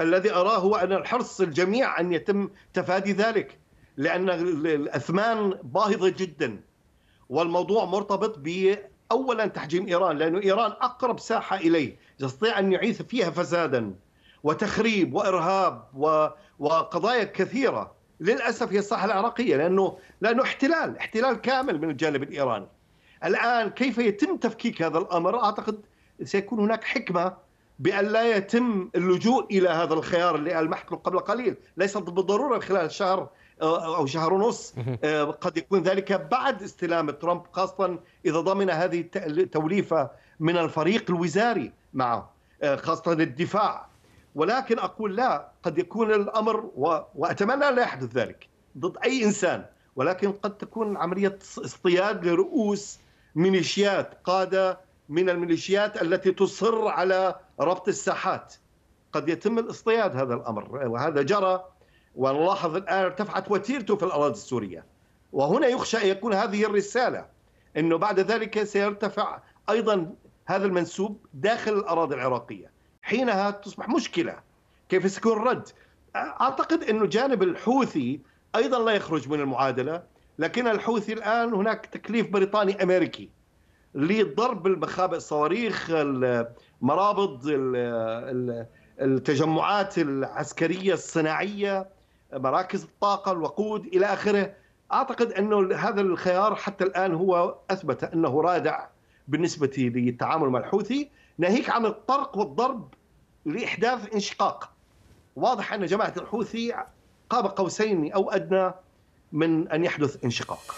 الذي أراه هو أن الحرص الجميع أن يتم تفادي ذلك لأن الأثمان باهظة جدا والموضوع مرتبط ب أولا تحجيم إيران لأن إيران أقرب ساحة إليه يستطيع أن يعيث فيها فسادا وتخريب وإرهاب وقضايا كثيرة للأسف هي الساحة العراقية لأنه لأنه احتلال احتلال كامل من الجانب الإيراني الآن كيف يتم تفكيك هذا الأمر أعتقد سيكون هناك حكمة بأن لا يتم اللجوء إلى هذا الخيار اللي ألمحت له قبل قليل ليس بالضرورة خلال شهر آه، أو شهر ونص آه، قد يكون ذلك بعد استلام ترامب خاصة إذا ضمن هذه التوليفة من الفريق الوزاري معه آه، خاصة الدفاع ولكن أقول لا قد يكون الأمر وأتمنى لا يحدث ذلك ضد أي إنسان ولكن قد تكون عملية اصطياد لرؤوس ميليشيات قادة من الميليشيات التي تصر على ربط الساحات قد يتم الاصطياد هذا الامر وهذا جرى ونلاحظ الان ارتفعت وتيرته في الاراضي السوريه وهنا يخشى ان يكون هذه الرساله انه بعد ذلك سيرتفع ايضا هذا المنسوب داخل الاراضي العراقيه حينها تصبح مشكله كيف سيكون الرد اعتقد انه جانب الحوثي ايضا لا يخرج من المعادله لكن الحوثي الان هناك تكليف بريطاني امريكي لضرب المخابئ الصواريخ المرابط التجمعات العسكريه الصناعيه مراكز الطاقه الوقود الى اخره اعتقد انه هذا الخيار حتى الان هو اثبت انه رادع بالنسبه للتعامل مع الحوثي ناهيك عن الطرق والضرب لاحداث انشقاق واضح ان جماعه الحوثي قاب قوسين او ادنى من ان يحدث انشقاق